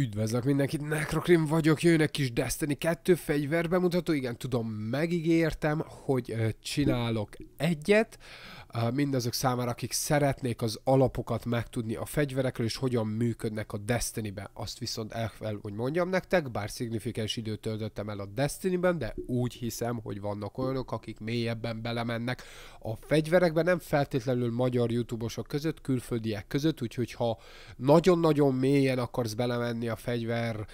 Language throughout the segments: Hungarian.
Üdvözlök mindenkit, Necrocrim vagyok, jön egy kis Destiny 2 fegyver bemutató, igen, tudom, megígértem, hogy csinálok egyet, mindazok számára, akik szeretnék az alapokat megtudni a fegyverekről, és hogyan működnek a Destiny-ben. Azt viszont el kell, hogy mondjam nektek, bár szignifikáns időt töltöttem el a Destiny-ben, de úgy hiszem, hogy vannak olyanok, akik mélyebben belemennek a fegyverekbe, nem feltétlenül magyar youtubosok között, külföldiek között, úgyhogy ha nagyon-nagyon mélyen akarsz belemenni a fegyver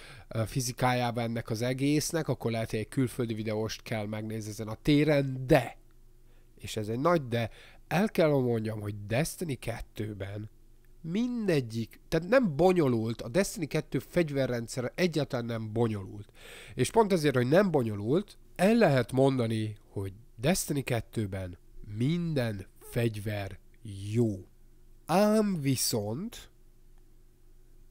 fizikájába ennek az egésznek, akkor lehet, hogy egy külföldi videóst kell megnézni ezen a téren, de és ez egy nagy de, el kell mondjam, hogy Destiny 2-ben mindegyik, tehát nem bonyolult, a Destiny 2 fegyverrendszere egyáltalán nem bonyolult. És pont ezért, hogy nem bonyolult, el lehet mondani, hogy Destiny 2-ben minden fegyver jó. Ám viszont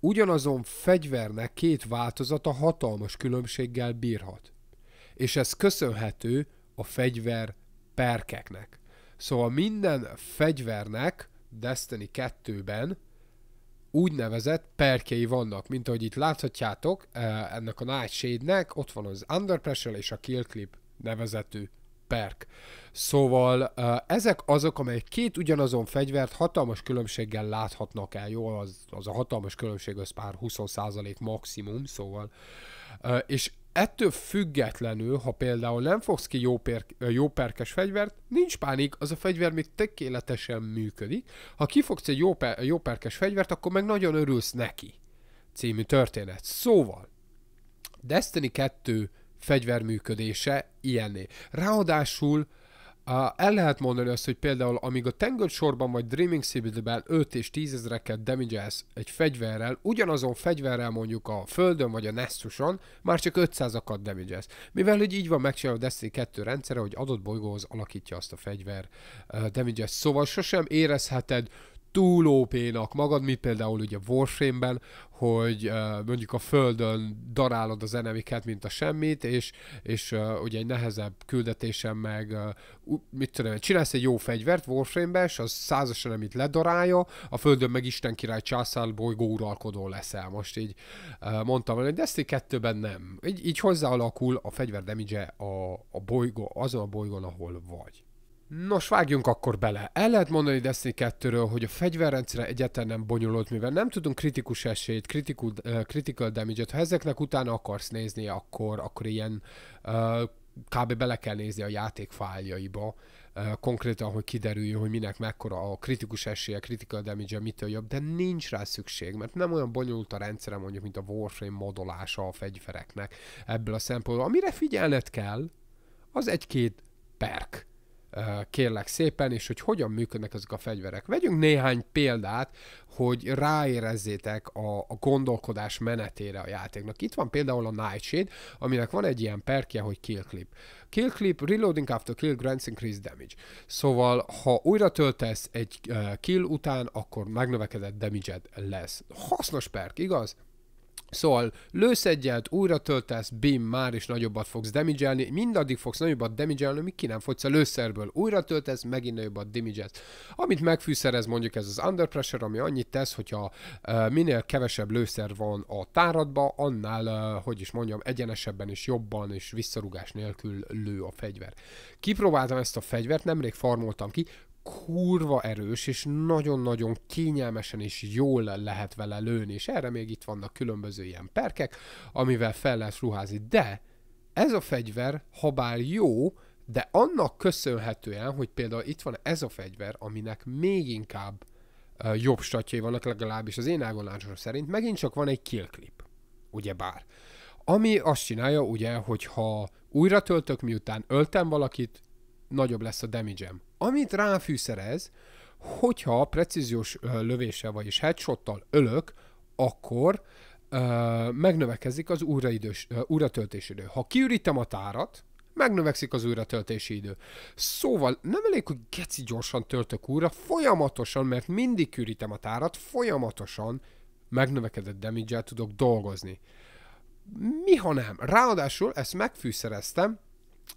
ugyanazon fegyvernek két változata hatalmas különbséggel bírhat. És ez köszönhető a fegyver perkeknek. Szóval minden fegyvernek Destiny 2-ben úgynevezett perkei vannak, mint ahogy itt láthatjátok, eh, ennek a Nightshade-nek ott van az Under Pressure és a Kill Clip nevezetű perk. Szóval eh, ezek azok, amelyek két ugyanazon fegyvert hatalmas különbséggel láthatnak el. Jó, az, az a hatalmas különbség az pár 20% maximum, szóval. Eh, és Ettől függetlenül, ha például nem fogsz ki jó, jó perkes fegyvert, nincs pánik, az a fegyver még tökéletesen működik. Ha kifogsz egy jó, per, jó perkes fegyvert, akkor meg nagyon örülsz neki. Című történet. Szóval, Destiny 2 fegyverműködése ilyenné. Ráadásul el lehet mondani azt, hogy például amíg a Tangled sorban vagy Dreaming Sibyl-ben 5 és 10 ezreket damage egy fegyverrel, ugyanazon fegyverrel mondjuk a Földön vagy a Nessuson, már csak 500-akat damage Mivel hogy így van megcsinálva a Destiny 2 rendszere, hogy adott bolygóhoz alakítja azt a fegyver uh, damage Szóval sosem érezheted túl OP-nak magad, mint például ugye Warframe-ben, hogy uh, mondjuk a földön darálod az enemiket, mint a semmit, és, és uh, ugye egy nehezebb küldetésen meg, uh, mit tudom, csinálsz egy jó fegyvert warframe és az százas enemit ledarálja, a földön meg Isten király császár bolygó uralkodó leszel. Most így uh, mondtam, hogy Destiny 2 nem. Így, így hozzáalakul a fegyver damage -e a, a bolygó, azon a bolygón, ahol vagy. Nos, vágjunk akkor bele. El lehet mondani Destiny 2-ről, hogy a fegyverrendszere egyáltalán nem bonyolult, mivel nem tudunk kritikus esélyt, kritiku, uh, critical damage-et. Ha ezeknek utána akarsz nézni, akkor, akkor ilyen uh, kb. bele kell nézni a játék fájljaiba, uh, konkrétan, hogy kiderüljön, hogy minek mekkora a kritikus esélye, critical damage -e, mitől jobb, de nincs rá szükség, mert nem olyan bonyolult a rendszere, mondjuk, mint a Warframe modolása a fegyvereknek ebből a szempontból. Amire figyelned kell, az egy-két perk kérlek szépen, és hogy hogyan működnek ezek a fegyverek. Vegyünk néhány példát, hogy ráérezzétek a, a gondolkodás menetére a játéknak. Itt van például a Nightshade, aminek van egy ilyen perkje, hogy kill clip. Kill clip, reloading after kill grants increased damage. Szóval, ha újra töltesz egy kill után, akkor megnövekedett damage lesz. Hasznos perk, igaz? Szóval lősz egyet, újra töltesz, bim, már is nagyobbat fogsz damage mindaddig fogsz nagyobbat damage míg ki nem fogysz a lőszerből. Újra töltesz, megint nagyobbat damage Amit megfűszerez mondjuk ez az under pressure, ami annyit tesz, hogyha uh, minél kevesebb lőszer van a táradba, annál, uh, hogy is mondjam, egyenesebben és jobban és visszarugás nélkül lő a fegyver. Kipróbáltam ezt a fegyvert, nemrég farmoltam ki, kurva erős, és nagyon-nagyon kényelmesen és jól lehet vele lőni, és erre még itt vannak különböző ilyen perkek, amivel fel lehet ruházni, de ez a fegyver, ha bár jó, de annak köszönhetően, hogy például itt van ez a fegyver, aminek még inkább uh, jobb statjai vannak, legalábbis az én elgondolásom szerint, megint csak van egy kill clip, ugye bár. Ami azt csinálja, ugye, hogyha újra töltök, miután öltem valakit, nagyobb lesz a damage -em. Amit ráfűszerez, hogyha precíziós lövéssel, vagyis headshottal ölök, akkor ö, megnövekezik az újraidős, ö, újratöltési idő. Ha kiürítem a tárat, megnövekszik az újratöltési idő. Szóval nem elég, hogy geci gyorsan töltök újra, folyamatosan, mert mindig kiürítem a tárat, folyamatosan megnövekedett damage tudok dolgozni. Mi ha nem? Ráadásul ezt megfűszereztem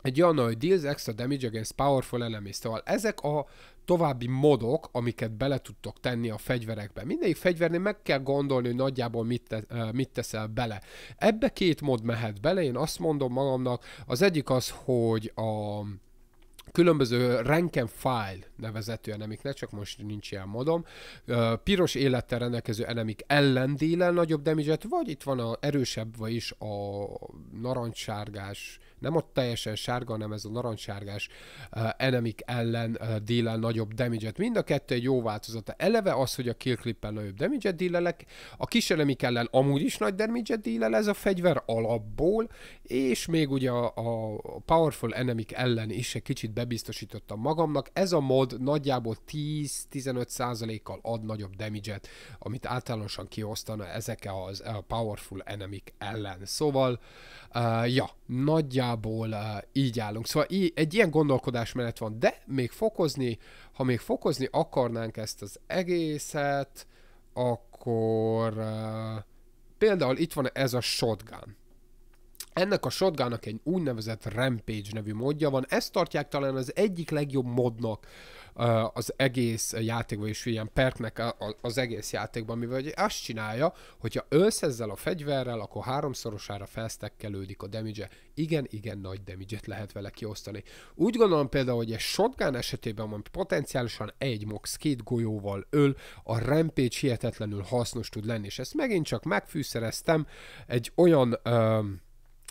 egy olyan, hogy deals extra damage against powerful enemies. Tehát szóval ezek a további modok, amiket bele tudtok tenni a fegyverekbe. Mindegyik fegyvernél meg kell gondolni, hogy nagyjából mit, te, mit teszel bele. Ebbe két mod mehet bele, én azt mondom magamnak, az egyik az, hogy a különböző rank and file enemik, ne csak most nincs ilyen modom, piros élettel rendelkező enemik ellen dílen nagyobb damage vagy itt van a erősebb, vagy is a narancssárgás, nem ott teljesen sárga, hanem ez a narancssárgás enemik ellen dílen nagyobb damage Mind a kettő egy jó változata. Eleve az, hogy a killclippen nagyobb damage dílelek, a kis enemik ellen amúgy is nagy damage dílel ez a fegyver alapból, és még ugye a, a powerful enemik ellen is egy kicsit profit bebiztosítottam magamnak. Ez a mod nagyjából 10-15%-kal ad nagyobb damage-et, amit általánosan kiosztana ezek az a powerful enemik ellen. Szóval, uh, ja, nagyjából uh, így állunk. Szóval í- egy ilyen gondolkodás mellett van, de még fokozni, ha még fokozni akarnánk ezt az egészet, akkor uh, például itt van ez a shotgun ennek a shotgunnak egy úgynevezett Rampage nevű módja van, ezt tartják talán az egyik legjobb modnak az egész játékban, és ilyen perknek az egész játékban, mivel azt csinálja, hogyha ölsz ezzel a fegyverrel, akkor háromszorosára felsztekkelődik a damage Igen, igen, nagy damage lehet vele kiosztani. Úgy gondolom például, hogy egy shotgun esetében, ami potenciálisan egy mox két golyóval öl, a Rampage hihetetlenül hasznos tud lenni, és ezt megint csak megfűszereztem egy olyan... Um,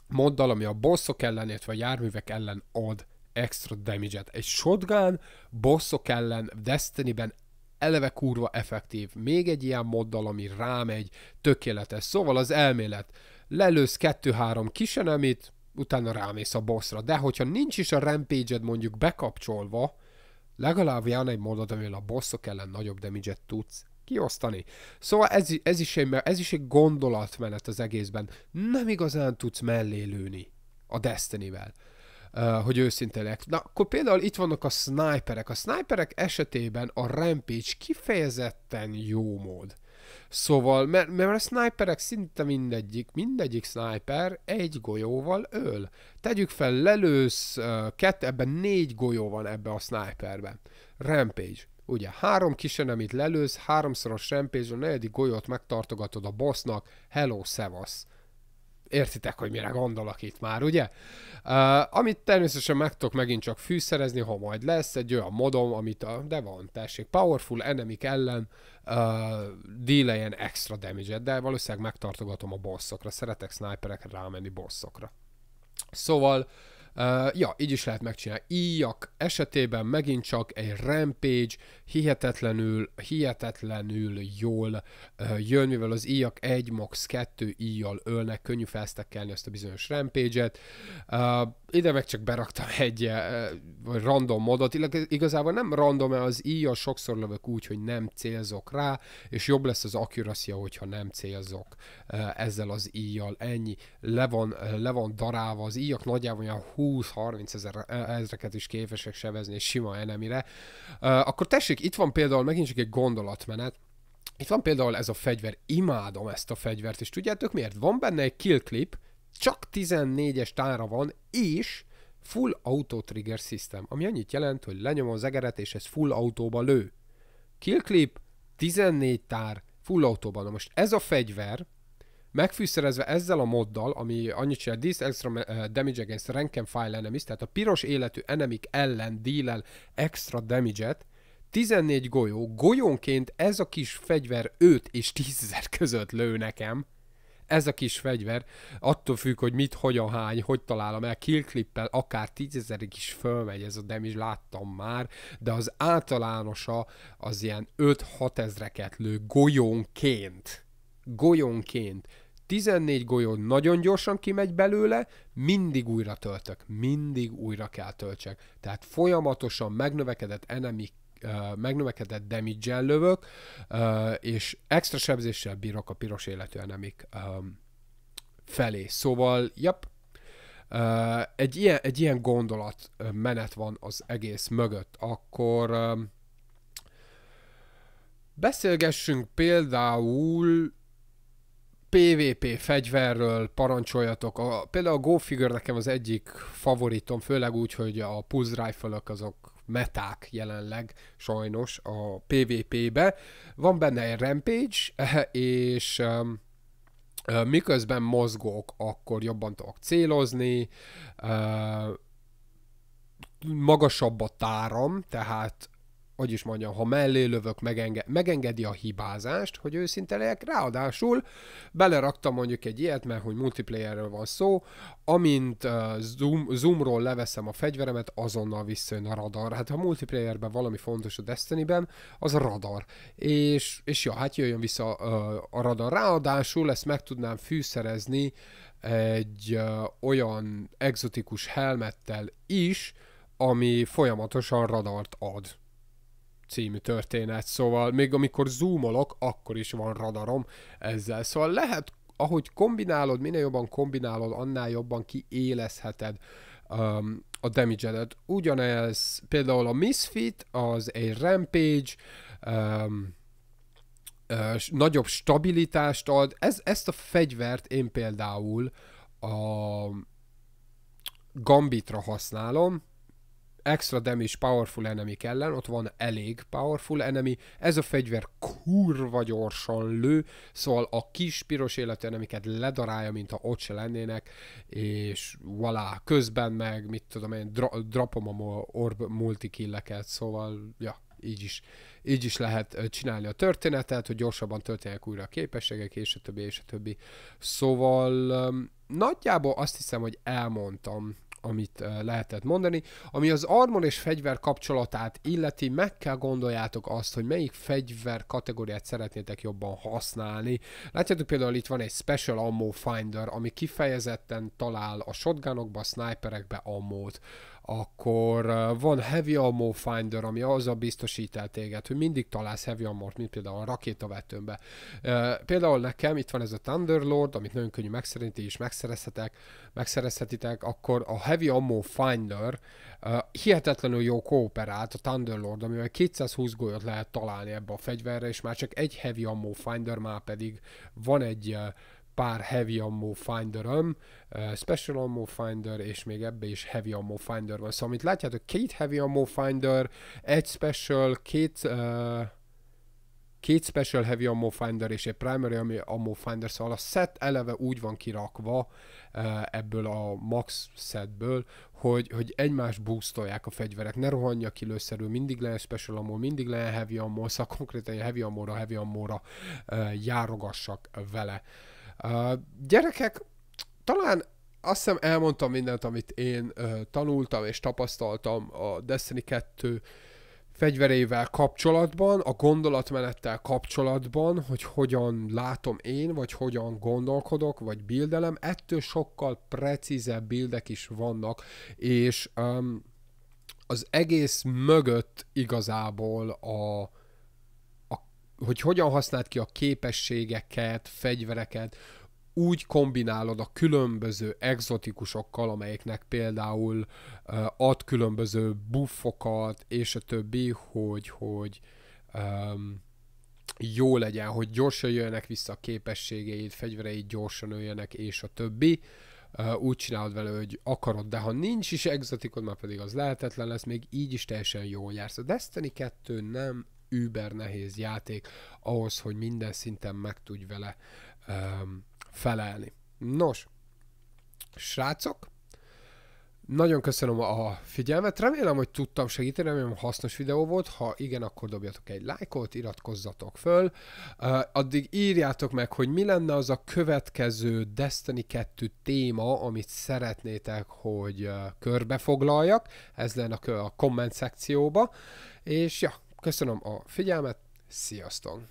moddal, ami a bosszok ellen, illetve a járművek ellen ad extra damage-et. Egy shotgun bosszok ellen Destiny-ben eleve kurva effektív. Még egy ilyen moddal, ami rámegy, tökéletes. Szóval az elmélet. Lelősz 2-3 kisenemit, utána rámész a bossra. De hogyha nincs is a rampage mondjuk bekapcsolva, legalább jön egy módod, amivel a bosszok ellen nagyobb damage-et tudsz kiosztani. Szóval ez, ez, is egy, ez is egy gondolatmenet az egészben. Nem igazán tudsz mellélőni a Destiny-vel. Uh, hogy őszintelek. Na, akkor például itt vannak a sniperek. A sniperek esetében a Rampage kifejezetten jó mód. Szóval, mert, mert a sniperek szinte mindegyik, mindegyik sniper egy golyóval öl. Tegyük fel, lelősz, uh, kettő, ebben négy golyó van ebbe a sniperben. Rampage. Ugye három kisenemit lelősz, háromszoros rampage a negyedik golyót megtartogatod a bossnak, hello, szevasz. Értitek, hogy mire gondolok itt már, ugye? Uh, amit természetesen meg tudok megint csak fűszerezni, ha majd lesz egy olyan modom, amit a, de van, tessék, powerful enemik ellen uh, dealejen extra damage de valószínűleg megtartogatom a bosszokra, szeretek sniperekre rámenni bosszokra. Szóval uh, Uh, ja, így is lehet megcsinálni. Íjak esetében megint csak egy Rampage hihetetlenül, hihetetlenül jól uh, jön, mivel az íjak egy max. kettő íjjal ölnek, könnyű felsztekelni ezt a bizonyos Rampage-et. Uh, ide meg csak beraktam egy uh, random modot, illetve igazából nem random, mert az íjjal sokszor lövök úgy, hogy nem célzok rá, és jobb lesz az accuracy hogyha nem célzok uh, ezzel az íjjal. Ennyi. Le van, uh, le van darálva. Az íjak nagyjából olyan hú. 20-30 ezer, e, ezreket is képesek sevezni egy sima enemire. Akkor tessék, itt van például megint csak egy gondolatmenet, itt van például ez a fegyver, imádom ezt a fegyvert, és tudjátok miért? Van benne egy kill clip, csak 14-es tára van, és full auto trigger system, ami annyit jelent, hogy lenyomom az egeret, és ez full autóba lő. Kill clip, 14 tár, full autóban. Na most ez a fegyver, Megfűszerezve ezzel a moddal, ami annyit csinál, this extra eh, damage against rank and file enemies, tehát a piros életű enemik ellen deal extra damage-et, 14 golyó, golyónként ez a kis fegyver 5 és 10 között lő nekem. Ez a kis fegyver, attól függ, hogy mit, hogyan, hány, hogy találom el, killclippel akár 10000 is fölmegy ez a damage, láttam már, de az általánosa az ilyen 5-6 ezreket lő golyónként. Golyónként. 14 golyó nagyon gyorsan kimegy belőle, mindig újra töltök, mindig újra kell töltsek. Tehát folyamatosan megnövekedett enemi Uh, megnövekedett damage lövök, uh, és extra sebzéssel bírok a piros életű enemik um, felé. Szóval, yep uh, egy ilyen, egy ilyen gondolat menet van az egész mögött. Akkor um, beszélgessünk például PvP fegyverről parancsoljatok. A, például a Figure nekem az egyik favoritom, főleg úgy, hogy a Pulse rifle azok meták jelenleg sajnos a PvP-be. Van benne egy Rampage, és um, miközben mozgok, akkor jobban tudok célozni, uh, magasabb a táram, tehát hogy is mondjam, ha mellé lövök, megenge, megengedi a hibázást, hogy őszinte legyek. Ráadásul belerakta mondjuk egy ilyet, mert hogy multiplayerről van szó, amint uh, zoom, zoomról leveszem a fegyveremet, azonnal visszajön a radar. Hát ha multiplayerben valami fontos a Destiny-ben, az a radar. És, és ja, hát jöjjön vissza uh, a radar. Ráadásul ezt meg tudnám fűszerezni egy uh, olyan exotikus helmettel is, ami folyamatosan radart ad című történet, szóval még amikor zoomolok, akkor is van radarom ezzel. Szóval lehet, ahogy kombinálod, minél jobban kombinálod, annál jobban kiélezheted um, a damage-edet. Ugyanez például a Misfit, az egy Rampage, um, uh, nagyobb stabilitást ad. Ez, ezt a fegyvert én például a Gambitra használom, extra damage powerful enemy ellen, ott van elég powerful enemy, ez a fegyver kurva gyorsan lő, szóval a kis piros életű enemiket ledarálja, mint ha ott se lennének, és voilà, közben meg, mit tudom én, dra- drapom a orb multikilleket, szóval, ja, így is, így is lehet csinálni a történetet, hogy gyorsabban történjenek újra a képességek, és a többi, és a többi. Szóval nagyjából azt hiszem, hogy elmondtam amit lehetett mondani. Ami az armor és fegyver kapcsolatát illeti, meg kell gondoljátok azt, hogy melyik fegyver kategóriát szeretnétek jobban használni. Látjátok például itt van egy Special Ammo Finder, ami kifejezetten talál a shotgunokba, a sniperekbe ammót akkor eh, van Heavy Ammo Finder, ami a biztosít el téged, hogy mindig találsz Heavy ammo mint például a rakétavetőnbe. Eh, például nekem itt van ez a Thunderlord, amit nagyon könnyű megszerinti és megszerezhetek, megszerezhetitek, akkor a Heavy Ammo Finder eh, hihetetlenül jó kooperált a Thunderlord, amivel 220 golyót lehet találni ebbe a fegyverre, és már csak egy Heavy Ammo Finder, már pedig van egy pár heavy ammo finder uh, special ammo finder, és még ebbe is heavy ammo finder van. Szóval, amit látjátok, két heavy ammo finder, egy special, két... Uh, két special heavy ammo finder és egy primary ammo finder, szóval a set eleve úgy van kirakva ebből a max setből, hogy, hogy egymást boostolják a fegyverek, ne rohanja ki lőszerül, mindig lehet special ammo, mindig lehet heavy ammo, szóval konkrétan heavy ammo-ra, heavy ammo-ra járogassak vele. Uh, gyerekek, talán azt hiszem elmondtam mindent, amit én uh, tanultam és tapasztaltam a Destiny 2 fegyverével kapcsolatban, a gondolatmenettel kapcsolatban, hogy hogyan látom én, vagy hogyan gondolkodok, vagy bildelem, ettől sokkal precízebb bildek is vannak, és um, az egész mögött igazából a, hogy hogyan használd ki a képességeket, fegyvereket, úgy kombinálod a különböző exotikusokkal, amelyeknek például uh, ad különböző buffokat, és a többi, hogy, hogy um, jó legyen, hogy gyorsan jöjjenek vissza a képességeid, fegyvereid gyorsan jöjjenek, és a többi. Uh, úgy csinálod vele, hogy akarod, de ha nincs is exotikod, már pedig az lehetetlen lesz, még így is teljesen jól jársz. A Destiny 2 nem über nehéz játék ahhoz, hogy minden szinten meg tudj vele um, felelni. Nos, srácok, nagyon köszönöm a figyelmet, remélem, hogy tudtam segíteni, remélem hasznos videó volt, ha igen, akkor dobjatok egy lájkot, iratkozzatok föl, uh, addig írjátok meg, hogy mi lenne az a következő Destiny 2 téma, amit szeretnétek, hogy uh, körbefoglaljak, ez lenne a, a komment szekcióba, és ja, Köszönöm a figyelmet, sziasztok!